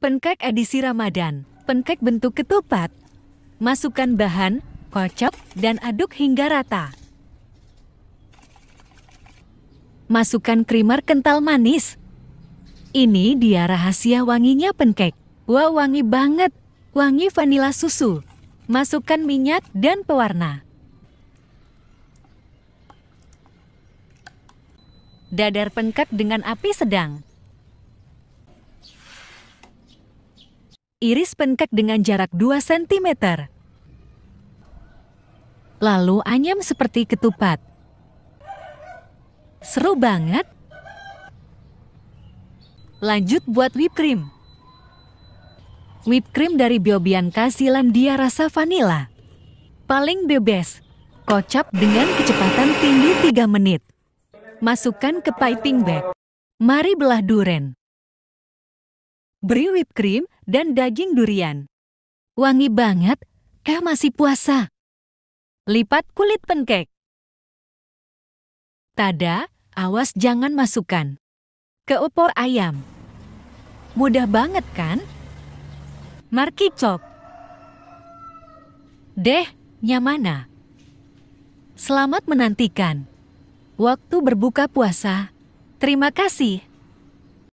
Pancake edisi Ramadan. Pancake bentuk ketupat. Masukkan bahan, kocok, dan aduk hingga rata. Masukkan krimer kental manis. Ini dia rahasia wanginya pancake. Wah, wangi banget. Wangi vanila susu. Masukkan minyak dan pewarna. Dadar pancake dengan api sedang. iris penkek dengan jarak 2 cm. Lalu anyam seperti ketupat. Seru banget. Lanjut buat whipped cream. Whipped cream dari Biobianca dia rasa vanila. Paling the best. Kocap dengan kecepatan tinggi 3 menit. Masukkan ke piping bag. Mari belah duren beri whipped cream, dan daging durian. Wangi banget, El eh masih puasa. Lipat kulit pancake. Tada, awas jangan masukkan. Ke opor ayam. Mudah banget kan? Marki cok. Deh, nyamana. Selamat menantikan. Waktu berbuka puasa. Terima kasih.